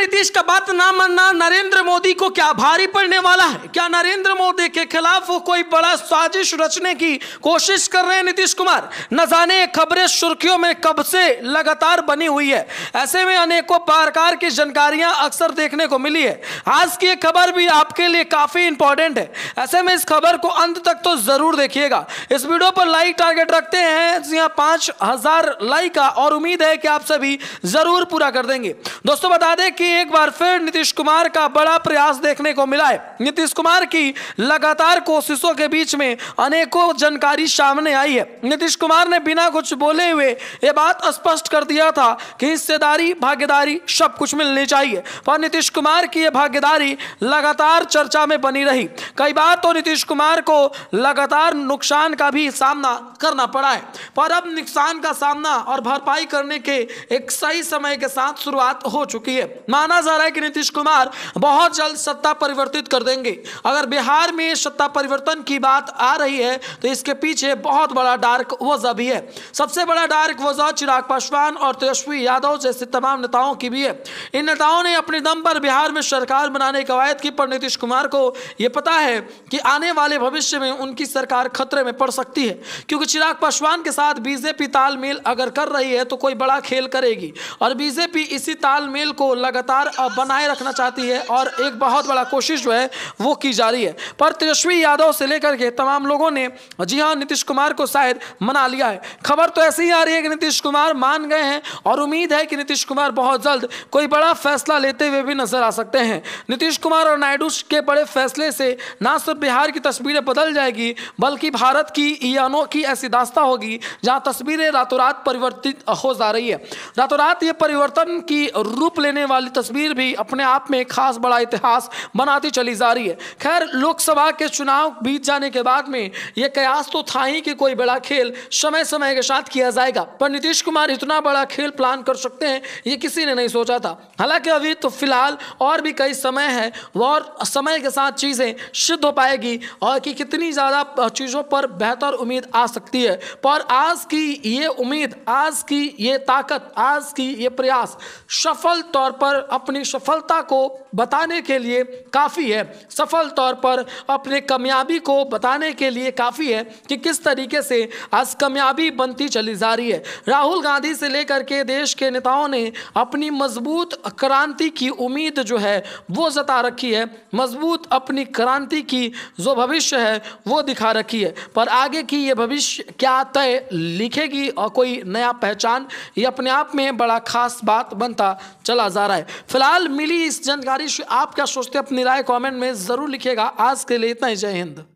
नीतीश का बात ना मानना नरेंद्र मोदी को क्या भारी पड़ने वाला है क्या नरेंद्र मोदी के खिलाफ वो कोई बड़ा साजिश रचने की कोशिश कर रहे हैं नीतीश कुमार न जाने खबरें सुर्खियों में कब से लगातार बनी हुई है ऐसे में अनेकों प्रकार की जानकारियां अक्सर देखने को मिली है आज की खबर भी आपके लिए काफी इंपॉर्टेंट है ऐसे में इस खबर को अंत तक तो जरूर देखिएगा इस वीडियो पर लाइक टारगेट रखते हैं यहाँ पांच लाइक का और उम्मीद है कि आप सभी जरूर पूरा कर देंगे दोस्तों बता दें कि एक बार फिर नीतीश कुमार का बड़ा प्रयास देखने को मिला है नीतीश कुमार की लगातार कोशिशों के बीच में अनेकों जानकारी सामने आई है नीतीश कुमार ने बिना कुछ बोले हुए ये बात स्पष्ट कर दिया था कि हिस्सेदारी भागीदारी सब कुछ मिलनी चाहिए पर नीतीश कुमार की यह भागीदारी लगातार चर्चा में बनी रही कई बार तो नीतीश कुमार को लगातार नुकसान का भी सामना करना पड़ा है पर अब नुकसान का सामना और भरपाई करने के एक सही समय के साथ शुरुआत हो चुकी है माना जा रहा है कि नीतीश कुमार बहुत जल्द सत्ता परिवर्तित कर देंगे अगर बिहार में सत्ता परिवर्तन की बात आ रही है तो इसके पीछे बहुत बड़ा डार्क वजह भी है सबसे बड़ा डार्क वजह चिराग पासवान और तेजस्वी यादव जैसे तमाम नेताओं की भी है इन नेताओं ने अपने दम पर बिहार में सरकार बनाने की कवायद की पर नीतीश कुमार को यह पता है कि आने वाले भविष्य में उनकी सरकार खतरे में पड़ सकती है क्योंकि चिराग पासवान के साथ बीजेपी तालमेल अगर कर रही है तो कोई बड़ा खेल करेगी और बीजेपी इसी तालमेल को लगातार बनाए रखना चाहती है और एक बहुत बड़ा कोशिश जो है वो की जा रही है पर तेजस्वी यादव से लेकर के तमाम लोगों ने जी हाँ नीतीश कुमार को शायद मना लिया है खबर तो ऐसी ही आ रही है कि नीतीश कुमार मान गए हैं और उम्मीद है कि नीतीश कुमार बहुत जल्द कोई बड़ा फैसला लेते हुए भी नजर आ सकते हैं नीतीश कुमार और नायडू के बड़े फैसले से ना सिर्फ बिहार की तस्वीरें बदल जाएगी बल्कि भारत की ये की ऐसी दास्ता होगी जहाँ तस्वीरें रातों रात परिवर्तित हो जा रही है रातों रात ये परिवर्तन की रूप लेने वाली तस्वीर भी अपने आप में एक खास बड़ा इतिहास बनाती चली जा रही है खैर लोकसभा के चुनाव बीत जाने के बाद में ये कयास तो था ही कि कोई बड़ा खेल समय समय के साथ किया जाएगा पर नीतीश कुमार इतना बड़ा खेल प्लान कर सकते हैं ये किसी ने नहीं सोचा था हालांकि अभी तो फिलहाल और भी कई समय है और समय के साथ चीज़ें सिद्ध हो पाएगी और कि कितनी ज़्यादा चीज़ों पर बेहतर उम्मीद आ सकती सकती है पर आज की ये उम्मीद आज की ये ताकत आज की ये प्रयास सफल तौर पर अपनी सफलता को बताने के लिए काफ़ी है सफल तौर पर अपने कामयाबी को बताने के लिए काफ़ी है कि किस तरीके से आज कामयाबी बनती चली जा रही है राहुल गांधी से लेकर के देश के नेताओं ने अपनी मजबूत क्रांति की उम्मीद जो है वो जता रखी है मजबूत अपनी क्रांति की जो भविष्य है वो दिखा रखी है पर आगे की ये भविष्य क्या तय लिखेगी और कोई नया पहचान ये अपने आप में बड़ा खास बात बनता चला जा रहा है फिलहाल मिली इस जानकारी से आप क्या सोचते हैं अपनी राय कमेंट में ज़रूर लिखेगा आज के लिए इतना ही जय हिंद